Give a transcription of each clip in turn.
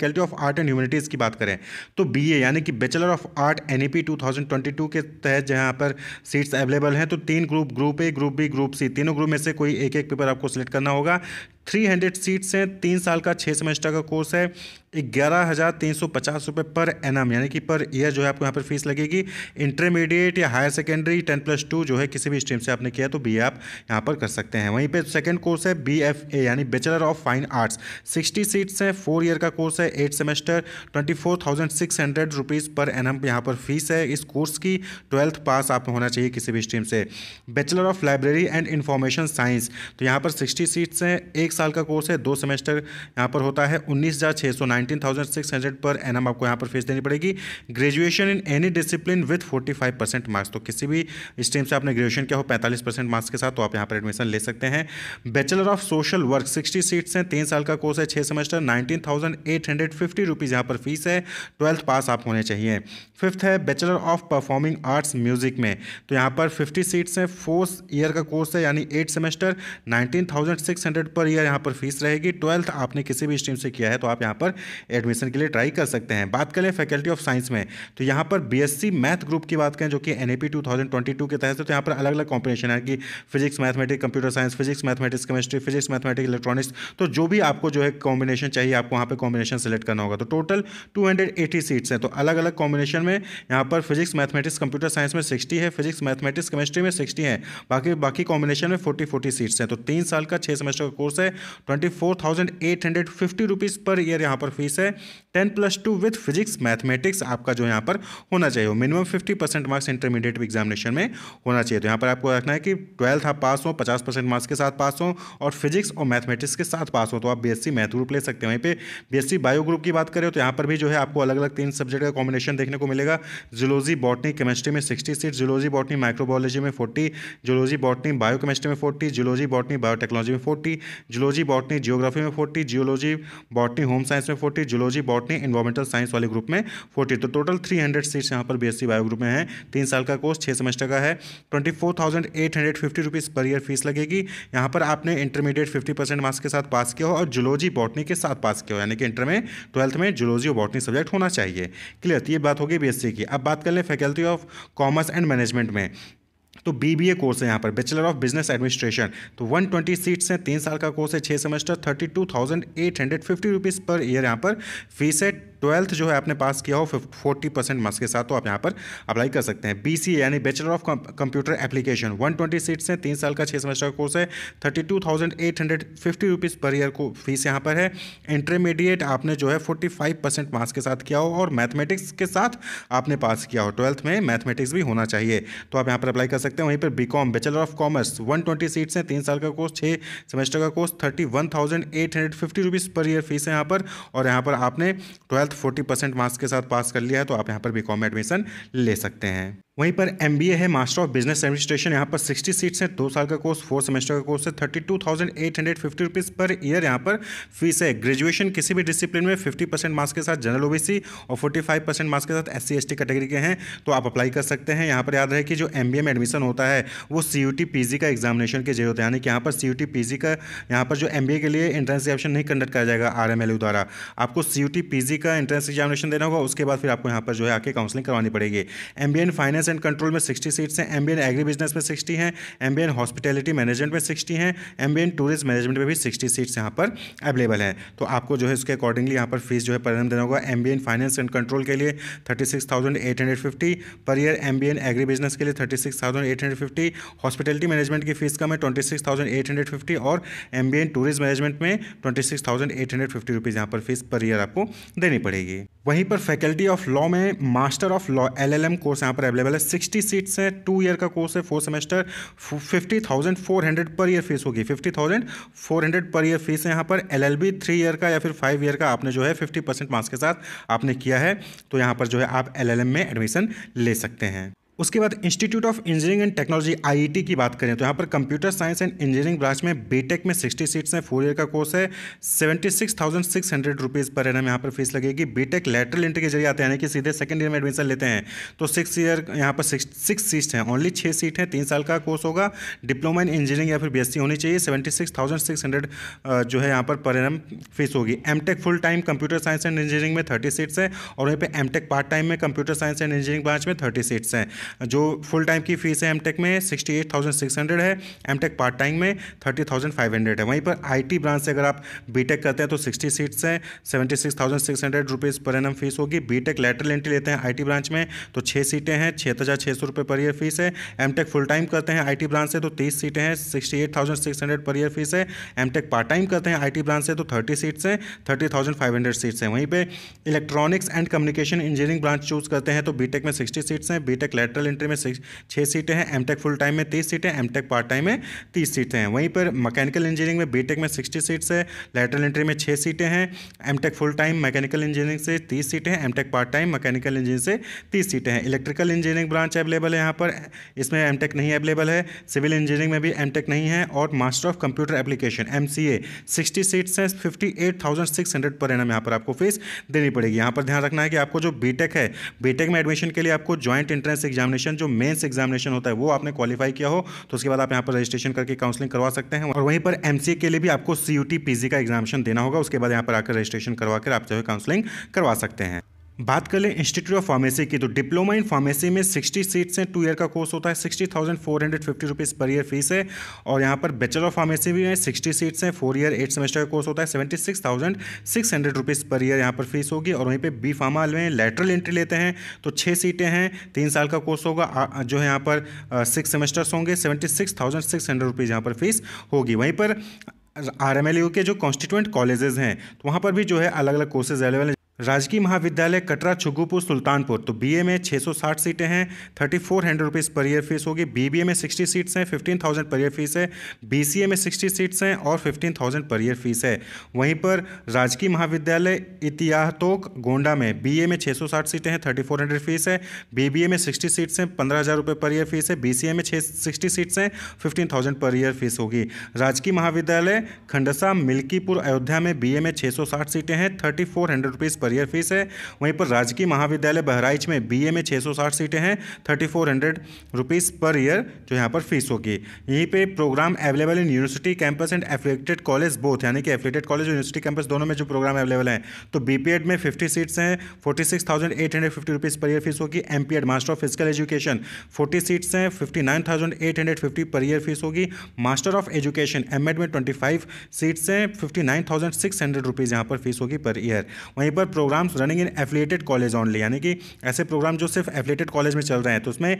faculty of art and humanities की बात करें तो बी यानी कि bachelor of art N E P two के तहत जहां पर सीट्स अवेलेबल हैं तो तीन group group A group B group C तीनों ग्रुप में से कोई एक एक पेपर आपको सिलेक्ट करना होगा थ्री हंड्रेड सीट्स हैं तीन साल का छः सेमेस्टर का कोर्स है ग्यारह हज़ार तीन सौ पचास रुपये पर एम यानी कि पर ईयर जो है आपको यहाँ पर फीस लगेगी इंटरमीडिएट या higher secondary ten plus two जो है किसी भी स्ट्रीम से आपने किया तो बी आप यहाँ पर कर सकते हैं वहीं पे सेकेंड कोर्स है बी एफ ए यानी bachelor of fine arts sixty seats हैं फोर ईयर का कोर्स है eight semester twenty four thousand six hundred rupees per annum यहाँ पर फीस है इस कोर्स की ट्वेल्थ पास आप होना चाहिए किसी भी स्ट्रीम से bachelor of library and information science तो यहाँ पर सिक्सटी सीट्स हैं एक साल का कोर्स है दो सेमेस्टर यहाँ पर होता है उन्नीस हज़ार छः सौ nineteen thousand six hundred per annum आपको यहाँ पर फीस देनी पड़ेगी graduation in any discipline with forty five percent marks तो किसी भी स्ट्रीम से आपने ग्रेजुएशन किया हो पैंतालीस परसेंट मार्क्स के साथ तो आप यहाँ पर एडमिशन ले सकते हैं bachelor of social work sixty seats हैं तीन साल का कोर्स है छः semester nineteen thousand eight hundred fifty rupees यहाँ पर फीस है ट्वेल्थ पास आप होने चाहिए फिफ्थ है bachelor of performing arts music में तो यहाँ पर फिफ्टी सीट्स हैं फोर्थ ईयर का कोर्स है यानी eight semester nineteen thousand six hundred per year यहाँ पर फीस रहेगी ट्वेल्थ आपने किसी भी स्ट्रीम से किया है तो आप यहाँ पर एडमिशन के लिए ट्राई कर सकते हैं बात करें फैकल्टी ऑफ साइंस में तो यहाँ पर बी मैथ ग्रुप की बात करें जो कि एन ए के तहत तो यहाँ पर अलग अलग कॉम्पिनेशन है कि physics mathematics computer science physics mathematics chemistry physics mathematics electronics तो जो भी आपको जो है कॉम्बिनेशन चाहिए आपको वहाँ पर कॉम्बिनेशन सेलेक्ट करना होगा तो टोटल टू सीट्स हैं तो अलग अलग कॉम्बिनेशन में यहाँ पर फिजिक्स मैथमेटिक्स कंप्यूटर साइंस में सिक्सटी है फिजिक्स मैथमेटिक्स केमिस्ट्री में सिक्सटी है बाकी बाकी कॉम्बिनेशन में फोर्टी फोर्टी सीट्स हैं तो तीन साल का छः सेमेस्टर का कोर्स है twenty four thousand eight hundred fifty rupees per year यहाँ पर फीस है ten plus two with physics mathematics आपका जो यहाँ पर होना चाहिए minimum fifty percent marks intermediate examination में होना चाहिए तो यहाँ पर आपको रखना है कि ट्वेल्थ आप पास हो पचास परसेंट मार्क्स के साथ पास हो और फिजिक्स और मैथमेटिक्स के साथ पास हो तो आप बीएससी मैथ ग्रुप ले सकते हैं वहीं पे बीएससी बायो ग्रुप की बात करें तो यहाँ पर भी जो है आपको अलग अलग तीन सब्जेक्ट का कॉम्बिनेशन देखने को मिलेगा जुलोजी बॉटनी केमिस्ट्री में sixty seat zoology botany microbiology में forty zoology botany biochemistry में फोर्टी जुलोजी बॉटनी बायोटेक्नोलॉजी में फोर्टी जियोलॉजी बॉटनी जियोग्राफी में forty geology botany home science में forty geology botany environmental science वाले group में forty तो total three hundred seats यहाँ पर बी बायो ग्रुप में है तीन साल का कोर्स छः सेमेस्टर का है twenty four thousand eight hundred fifty rupees per year fees लगेगी यहाँ पर आपने इंटरमीडिएट फिफ्टी परसेंट मार्क्स के साथ पास किया हो और जियोलॉजी बॉटनी के साथ पास किया हो यानी कि इंटर में ट्वेल्थ में जियोलॉजी और बॉटनी सब्जेक्ट होना चाहिए क्लियर तो ये बात होगी बी की अब बात कर लें faculty of commerce and management में तो बीबीए कोर्स है यहाँ पर बैचलर ऑफ बिजनेस एडमिनिस्ट्रेशन तो 120 सीट्स हैं तीन साल का कोर्स है छः semester thirty two thousand eight hundred fifty rupees per year यहाँ पर फीस है ट्वेल्थ जो है आपने पास किया हो फोर्टी परसेंट मार्क्स के साथ तो आप यहाँ पर अप्लाई कर सकते हैं बी यानी bachelor of computer application one twenty seats हैं तीन साल का छः सेमेस्टर का कोर्स है thirty two thousand eight hundred fifty rupees per year को फीस यहाँ पर है इंटरमीडिएट आपने जो है फोर्टी फाइव परसेंट मार्क्स के साथ किया हो और मैथमेटिक्स के साथ आपने पास किया हो ट्वेल्थ में मैथमेटिक्स भी होना चाहिए तो आप यहाँ पर अप्लाई कर सकते हैं वहीं पर B com bachelor of commerce one twenty seats हैं तीन साल का कोर्स छः सेमेस्टर का course thirty one thousand eight hundred fifty rupees per year fees है यहाँ पर और यहाँ पर आपने ट्वेल्थ फोर्टी परसेंट मार्क्स के साथ पास कर लिया है तो आप यहाँ पर बी एडमिशन ले सकते हैं वहीं पर एम है मास्टर ऑफ बिजनेस एडमिनिस्ट्रेशन यहाँ पर 60 सीट्स हैं दो साल का कोर्स फोर सेमेस्टर का कोर्स है thirty two thousand eight hundred fifty rupees per year यहाँ पर फीस है ग्रेजुएशन किसी भी डिसिप्लिन में 50 परसेंट मार्क्स के साथ जनरल ओबीसी और 45 परसेंट मार्क्स के साथ एस सी कैटेगरी के हैं तो आप अप्लाई कर सकते हैं यहाँ पर याद रहे कि जो एम में एडमिशन होता है वो सी यू का एग्जामिनेशन के जरिए होता है यानी कि यहाँ पर सी यू का यहाँ पर जो एम के लिए एंट्रेंस एग्जामेशन नहीं कंडक्ट किया जाएगा आर द्वारा आपको सी यू का एंट्रेंस एग्जामिनेशन देना होगा उसके बाद फिर आपको यहाँ पर जो है आके काउंसलिंग करवानी पड़ेगी M B finance finance and control में सिक्सटी सीट्स हैं एम एग्री बिजनेस में सिक्सटी हैं एम हॉस्पिटैलिटी मैनेजमेंट में सिक्सटी हैं एम टूरिस्ट मैनेजमेंट में भी सिक्सटी सीट्स यहाँ पर अवेलेबल हैं तो आपको जो है उसके अकॉर्डिंगली यहाँ पर फीस जो है परिणाम देना होगा एम फाइनेंस एंड कंट्रोल के लिए thirty per year M agri business के लिए थर्टी हॉस्पिटलिटी मैनेजमेंट की फीस कम है ट्वेंटी और एम टूरिस्ट मैनेजमेंट में ट्वेंटी सिक्स थाउजेंड यहाँ पर फीस पर ईयर आपको देनी पड़ेगी वहीं पर फैकल्टी ऑफ लॉ में master of law LLM course यहां पर अवेलेबल पहले सिक्सटी सीट्स हैं टू ईयर का कोर्स है four semester fifty thousand four hundred per year fees होगी fifty thousand four hundred per year fees है यहाँ पर L L B three year का या फिर फाइव ईयर का आपने जो है फिफ्टी परसेंट मार्क्स के साथ आपने किया है तो यहाँ पर जो है आप एल एल एम में एडमिशन ले सकते हैं उसके बाद institute of engineering and technology IET की बात करें तो यहाँ पर computer science and engineering branch में बीटेक में 60 सीट्स हैं फोर ईयर का कोर्स है seventy six thousand six hundred rupees per annum यहाँ पर फीस लगेगी बीटेक लेटरल एंट्री के जरिए आते हैं यानी कि सीधे सेकंड ईयर में एडमिशन लेते हैं तो सिक्स ईयर यहाँ पर सिक्स सीट्स हैं ओनली छः सीट हैं तीन साल का कोर्स होगा डिप्लोमा इन इंजीनियरिंग या फिर बी होनी चाहिए seventy six thousand six hundred जो है यहाँ पर पर एनम फीस होगी M full time computer science and engineering में थर्टी सीट्स हैं और वहीं पर एम पार्ट टाइम में computer science and engineering branch में थर्टी सीट्स हैं जो फुल टाइम की फीस है एम टेक में sixty eight thousand six hundred है एम टेक पार्ट टाइम में थर्टी थाउजेंड फाइव हंड्रेड है वहीं पर आई टी ब्रांच से अगर आप बी टेक करते हैं तो सिक्सटी सीट्स हैं seventy six thousand six hundred rupees per annum fees होगी बी टेक लेटरल एंट्री लेते हैं आई टी ब्रांच में तो छः सीटें हैं छः हज़ार छः सौ रुपये पर ईयर फीस है एम टेक फुल टाइम करते हैं आई टी ब्रांच से तो तीस सीटें हैं sixty eight thousand six hundred per year fees है एम टेक पार्ट टाइम करते हैं आई टी ब्रांच से तो थर्टी सीट्स हैं thirty thousand five hundred seats हैं वहीं पर electronics and communication engineering branch choose करते हैं तो बी में सिक्सटी सीट्स हैं B tech letter lateral entry में छः सीटें हैं एमटेक फुल टाइम में तीस सीटें एमटेक पार्ट टाइम में तीस सीटें हैं वहीं पर मैकेनिकल इंजीनियरिंग में बीटेक में सिक्सटी सीट्स है लेटरल एंट्री में छः सीटें हैं M Tech full time mechanical engineering से तीस सीटें हैं M Tech part time mechanical engineering से तीस सीटें हैं इलेक्ट्रिकल इंजीनियरिंग ब्रांच अवेलेबल है यहाँ पर इसमें एम नहीं अवेलेबल है सिविल इंजीनियरिंग में भी एम नहीं है और master of computer application M C A sixty seats हैं fifty eight thousand six hundred per annum यहाँ पर आपको फीस देनी पड़ेगी यहाँ पर ध्यान रखना है कि आपको जो बीटेक है बीटेक में एडमिशन के लिए आपको ज्वाइंट एंट्रेंस एग्जाम एग्जामिनेशन जो मेन्स एग्जामिनेशन होता है वो आपने क्वालिफाई किया हो तो उसके बाद आप यहाँ पर रजिस्ट्रेशन करके काउंसलिंग करवा सकते हैं और वहीं पर एम के लिए भी आपको सी यू का एग्जामिनेशन देना होगा उसके बाद यहाँ पर आकर रजिस्ट्रेशन करवा कर आप जो है काउंसलिंग करवा सकते हैं बात कर लें इंस्टीट्यूट ऑफ फार्मेसी की तो डिप्लोमा इन फार्मेसी में 60 सीट्स हैं टू ईयर का कोर्स होता है sixty thousand four hundred fifty rupees per year fees है और यहाँ पर बैचलर ऑफ फार्मेसी भी है 60 सीट्स हैं फोर ईयर एट सेमेस्टर का कोर्स होता है seventy six thousand six hundred rupees per year यहाँ पर फीस होगी और वहीं पर बी फार्मा में लेटरल एंट्री लेते हैं तो छः सीटें हैं तीन साल का कोर्स होगा जो है यहाँ पर सिक्स सेमेस्टर्स होंगे seventy six thousand six hundred rupees यहाँ पर फीस होगी वहीं पर आर के जो कॉन्स्टिट्यूंट कॉलेजेस हैं तो वहाँ पर भी जो है अलग अलग कोर्सेज अवेलेबल हैं राजकीय महाविद्यालय कटरा छुगूपुर सुल्तानपुर तो बीए में 660 सीटें हैं thirty four hundred rupees per year fees होगी बीबीए में 60 सीट्स हैं 15,000 पर ईयर फीस है बीसीए में 60 सीट्स हैं और 15,000 पर ईयर फीस है वहीं पर राजकीय महाविद्यालय इतिहातोक गोंडा में बीए में 660 सीटें हैं थर्टी फोर हंड्रेड फीस है बीबीए में सिक्सटी सीट्स हैं पंद्रह हज़ार रुपये पर ईयर फीस है बीसीए में छः सिक्सटी सीट्स हैं fifteen thousand per year fees होगी राजकीय महाविद्यालय खंडसा मिल्कीपुर अयोध्या में ए में साठ सीटें हैं thirty four hundred rupees per year fees है वहीं पर राजकीय महाविद्यालय बहराइच में बीए में 660 सीटें हैं thirty four hundred rupees per year जो यहाँ पर फीस होगी यहीं पे programme available in university campus and affiliated college both यानी कि एफिलेटेड कॉलेज यूनिवर्सिटी कैंपस दोनों में जो प्रोग्राम अवेलेबल है तो बी में फिफ्टी सीट्स हैं forty six thousand eight hundred fifty rupees per year fees होगी M master of physical education forty seats हैं fifty nine thousand eight hundred fifty per year fees होगी master of education M में twenty five seats हैं fifty nine thousand six hundred rupees यहाँ पर fees होगी per year वहीं पर programs running in affiliated college only यानी कि ऐसे प्रोग्राम जो सिर्फ एफिलेटेड कॉलेज में चल रहे हैं तो उसमें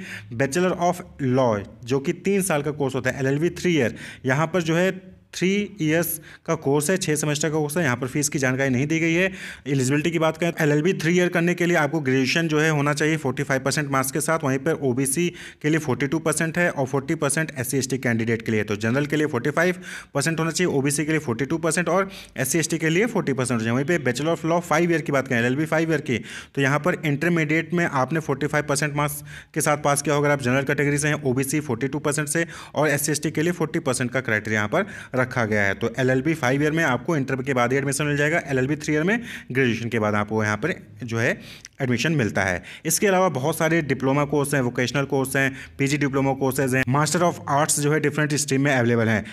बैचलर ऑफ लॉ जो कि तीन साल का कोर्स होता है एल एल थ्री ईयर यहाँ पर जो है थ्री ईयर्स का कोर्स है छः सेमेस्टर का कोर्स है यहाँ पर फीस की जानकारी नहीं दी गई है एलिजिबिलिटी की बात करें L L B three year करने के लिए आपको ग्रेजुएशन जो है होना चाहिए फोर्टी फाइव परसेंट मार्क्स के साथ वहीं पर ओ बी सी के लिए फोर्टी टू परसेंट है और forty percent S C S T candidate के लिए तो जनरल के लिए फोर्टी फाइव परसेंट होना चाहिए ओ बी सी के लिए फोर्टी टू परसेंट और एस सी एस टी के लिए फोर्टी परसेंट हो जाए वहीं पर bachelor of law five year की बात करें L L B five year की तो यहाँ पर इंटरमीडिएट में आपने फोर्टी फाइव परसेंट मार्क्स के साथ पास किया होगा आप जनरल कैटेगरी से हैं O B C forty two percent से और एस सी एस टी के लिए फोर्टी परसेंट का क्राइटेरिया यहाँ पर रखा रखा गया है तो L L B five year में आपको इंटर के बाद एडमिशन मिल जाएगा L L B three year में ग्रेजुएशन के बाद आपको यहाँ पर जो है एडमिशन मिलता है इसके अलावा बहुत सारे डिप्लोमा कोर्स हैं वोकेशनल कोर्स हैं पीजी डिप्लोमा कोर्सेज हैं मास्टर ऑफ आर्ट्स जो है डिफरेंट स्ट्रीम में अवेलेबल हैं